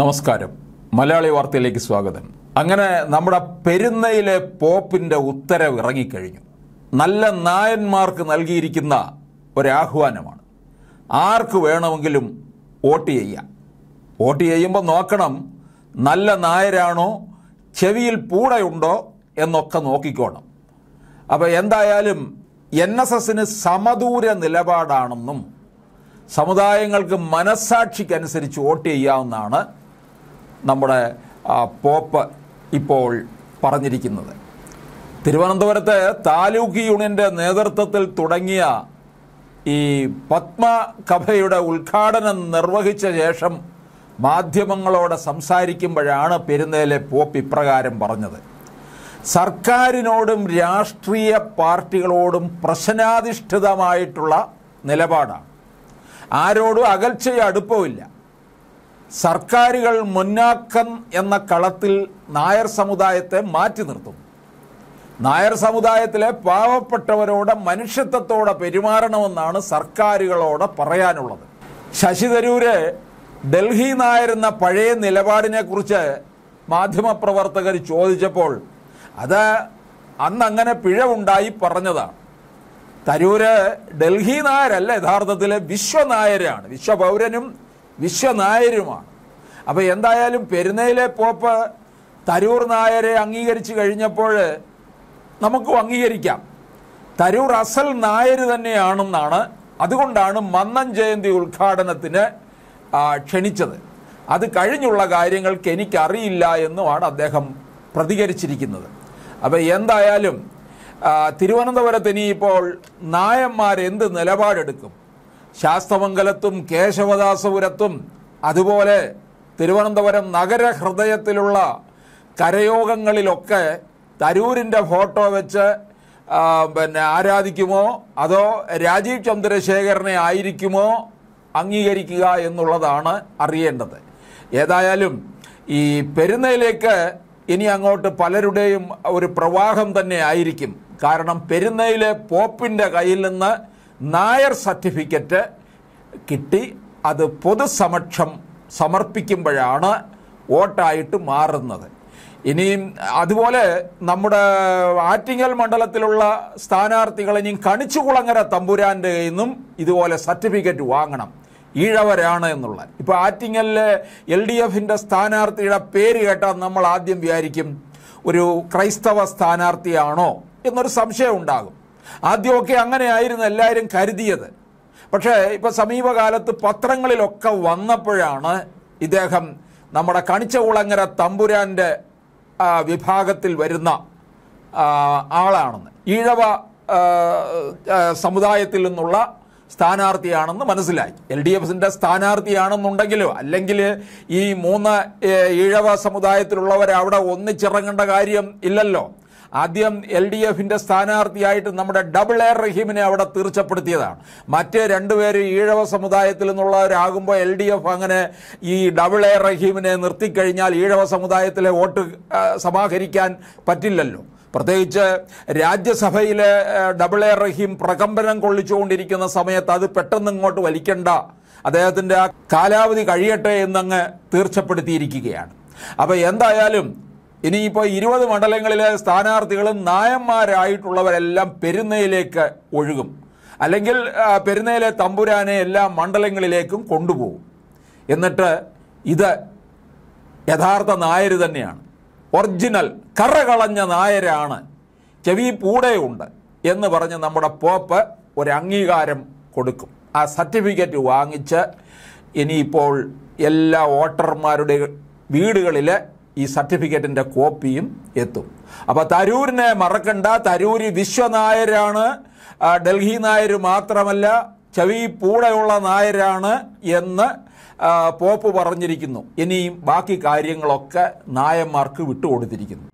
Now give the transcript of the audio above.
നമസ്കാരം മലയാളി വാർത്തയിലേക്ക് സ്വാഗതം അങ്ങനെ നമ്മുടെ പെരുന്നയിലെ പോപ്പിൻ്റെ ഉത്തരവ് ഇറങ്ങിക്കഴിഞ്ഞു നല്ല നായന്മാർക്ക് നൽകിയിരിക്കുന്ന ഒരാഹ്വാനമാണ് ആർക്ക് വേണമെങ്കിലും വോട്ട് ചെയ്യാം വോട്ട് ചെയ്യുമ്പോൾ നോക്കണം നല്ല നായരാണോ ചെവിയിൽ പൂടയുണ്ടോ എന്നൊക്കെ നോക്കിക്കോണം അപ്പോൾ എന്തായാലും എൻ എസ് എസിന് സമദൂര നിലപാടാണെന്നും സമുദായങ്ങൾക്ക് മനസ്സാക്ഷിക്കനുസരിച്ച് വോട്ട് ചെയ്യാവുന്നതാണ് നമ്മുടെ പോപ്പ് ഇപ്പോൾ പറഞ്ഞിരിക്കുന്നത് തിരുവനന്തപുരത്ത് താലൂക്ക് യൂണിയൻ്റെ നേതൃത്വത്തിൽ തുടങ്ങിയ ഈ പത്മകഭയുടെ ഉദ്ഘാടനം നിർവഹിച്ച ശേഷം മാധ്യമങ്ങളോട് സംസാരിക്കുമ്പോഴാണ് പെരുന്നേലെ പോപ്പ് ഇപ്രകാരം പറഞ്ഞത് സർക്കാരിനോടും രാഷ്ട്രീയ പാർട്ടികളോടും പ്രശ്നാധിഷ്ഠിതമായിട്ടുള്ള നിലപാടാണ് ആരോടും അകൽച്ചയും സർക്കാരുകൾ മുന്നാക്കം എന്ന കളത്തിൽ നായർ സമുദായത്തെ മാറ്റി നിർത്തും നായർ സമുദായത്തിലെ പാവപ്പെട്ടവരോട് മനുഷ്യത്വത്തോടെ പെരുമാറണമെന്നാണ് സർക്കാരുകളോട് പറയാനുള്ളത് ശശി തരൂര് ഡൽഹി നായർ എന്ന പഴയ നിലപാടിനെക്കുറിച്ച് മാധ്യമപ്രവർത്തകർ ചോദിച്ചപ്പോൾ അത് അന്ന് അങ്ങനെ പിഴവുണ്ടായി പറഞ്ഞതാണ് തരൂര് ഡൽഹി നായരല്ല യഥാർത്ഥത്തിലെ വിശ്വനായരാണ് വിശ്വപൗരനും വിശ്വനായരുമാണ് അപ്പോൾ എന്തായാലും പെരുന്നയിലെ പോപ്പ് തരൂർ നായരെ അംഗീകരിച്ച് കഴിഞ്ഞപ്പോൾ നമുക്കും അംഗീകരിക്കാം തരൂർ അസൽ നായർ തന്നെയാണെന്നാണ് അതുകൊണ്ടാണ് മന്നം ജയന്തി ഉദ്ഘാടനത്തിന് ക്ഷണിച്ചത് അത് കഴിഞ്ഞുള്ള കാര്യങ്ങൾക്ക് എനിക്കറിയില്ല എന്നുമാണ് അദ്ദേഹം പ്രതികരിച്ചിരിക്കുന്നത് അപ്പോൾ എന്തായാലും തിരുവനന്തപുരത്ത് ഇനിയിപ്പോൾ നായന്മാരെന്ത് നിലപാടെടുക്കും ശാസ്തമംഗലത്തും കേശവദാസപുരത്തും അതുപോലെ തിരുവനന്തപുരം നഗര ഹൃദയത്തിലുള്ള കരയോഗങ്ങളിലൊക്കെ തരൂരിൻ്റെ ഫോട്ടോ വെച്ച് പിന്നെ ആരാധിക്കുമോ അതോ രാജീവ് ചന്ദ്രശേഖരനെ ആയിരിക്കുമോ അംഗീകരിക്കുക എന്നുള്ളതാണ് അറിയേണ്ടത് ഏതായാലും ഈ പെരുന്നയിലേക്ക് ഇനി അങ്ങോട്ട് പലരുടെയും ഒരു പ്രവാഹം തന്നെ ആയിരിക്കും കാരണം പെരുന്നയിലെ പോപ്പിൻ്റെ കയ്യിൽ നിന്ന് നായർ സർട്ടിഫിക്കറ്റ് കിട്ടി അത് പൊതുസമക്ഷം സമർപ്പിക്കുമ്പോഴാണ് വോട്ടായിട്ട് മാറുന്നത് ഇനിയും അതുപോലെ നമ്മുടെ ആറ്റിങ്ങൽ മണ്ഡലത്തിലുള്ള സ്ഥാനാർത്ഥികൾ ഇനിയും കണിച്ചുകുളങ്ങര തമ്പുരാൻ്റെ കയ്യിൽ നിന്നും ഇതുപോലെ സർട്ടിഫിക്കറ്റ് വാങ്ങണം ഈഴവരാണ് എന്നുള്ള ഇപ്പോൾ ആറ്റിങ്ങലിലെ എൽ ഡി എഫിൻ്റെ സ്ഥാനാർത്ഥിയുടെ പേര് കേട്ടാൽ നമ്മൾ ആദ്യം വിചാരിക്കും ഒരു ക്രൈസ്തവ സ്ഥാനാർത്ഥിയാണോ എന്നൊരു സംശയം ഉണ്ടാകും ആദ്യമൊക്കെ അങ്ങനെയായിരുന്നു എല്ലാവരും കരുതിയത് പക്ഷേ ഇപ്പോൾ സമീപകാലത്ത് പത്രങ്ങളിലൊക്കെ വന്നപ്പോഴാണ് ഇദ്ദേഹം നമ്മുടെ കണിച്ചകുളങ്ങര തമ്പുരാൻ്റെ വിഭാഗത്തിൽ വരുന്ന ആളാണെന്ന് ഈഴവ സമുദായത്തിൽ നിന്നുള്ള സ്ഥാനാർത്ഥിയാണെന്ന് മനസ്സിലായി എൽ ഡി എഫിൻ്റെ സ്ഥാനാർത്ഥിയാണെന്നുണ്ടെങ്കിലും അല്ലെങ്കിൽ ഈ മൂന്ന് ഈഴവ സമുദായത്തിലുള്ളവർ അവിടെ ഒന്നിച്ചിറങ്ങേണ്ട കാര്യം ഇല്ലല്ലോ ആദ്യം എൽ ഡി എഫിന്റെ സ്ഥാനാർത്ഥിയായിട്ട് നമ്മുടെ ഡബിൾ എ റഹീമിനെ അവിടെ തീർച്ചപ്പെടുത്തിയതാണ് മറ്റ് രണ്ടുപേര് ഈഴവ സമുദായത്തിൽ നിന്നുള്ളവരാകുമ്പോൾ എൽ ഡി എഫ് അങ്ങനെ ഈ ഡബിൾ എ റഹീമിനെ നിർത്തിക്കഴിഞ്ഞാൽ ഈഴവ സമുദായത്തിലെ വോട്ട് സമാഹരിക്കാൻ പറ്റില്ലല്ലോ പ്രത്യേകിച്ച് രാജ്യസഭയിലെ ഡബിൾ എ റഹീം പ്രകമ്പനം കൊള്ളിച്ചുകൊണ്ടിരിക്കുന്ന സമയത്ത് അത് പെട്ടെന്ന് ഇങ്ങോട്ട് വലിക്കണ്ട അദ്ദേഹത്തിൻ്റെ ആ കാലാവധി കഴിയട്ടെ എന്നങ്ങ് തീർച്ചപ്പെടുത്തിയിരിക്കുകയാണ് അപ്പോൾ എന്തായാലും ഇനിയിപ്പോൾ ഇരുപത് മണ്ഡലങ്ങളിലെ സ്ഥാനാർത്ഥികളും നായന്മാരായിട്ടുള്ളവരെല്ലാം പെരുന്നയിലേക്ക് ഒഴുകും അല്ലെങ്കിൽ പെരുന്നയിലെ തമ്പുരാനെ എല്ലാ മണ്ഡലങ്ങളിലേക്കും കൊണ്ടുപോകും എന്നിട്ട് ഇത് യഥാർത്ഥ നായർ തന്നെയാണ് ഒറിജിനൽ കറകളഞ്ഞ നായരാണ് ചെവി പൂടെയുണ്ട് എന്ന് പറഞ്ഞ് നമ്മുടെ പോപ്പ് ഒരു അംഗീകാരം കൊടുക്കും ആ സർട്ടിഫിക്കറ്റ് വാങ്ങിച്ച് ഇനിയിപ്പോൾ എല്ലാ വോട്ടർമാരുടെ വീടുകളിൽ ഈ സർട്ടിഫിക്കറ്റിൻ്റെ കോപ്പിയും എത്തും അപ്പോൾ തരൂരിനെ മറക്കണ്ട തരൂരി വിശ്വനായരാണ് ഡൽഹി നായർ മാത്രമല്ല ചവി പൂടെയുള്ള നായരാണ് എന്ന് പോപ്പ് പറഞ്ഞിരിക്കുന്നു ഇനിയും ബാക്കി കാര്യങ്ങളൊക്കെ നായന്മാർക്ക് വിട്ടുകൊടുത്തിരിക്കുന്നു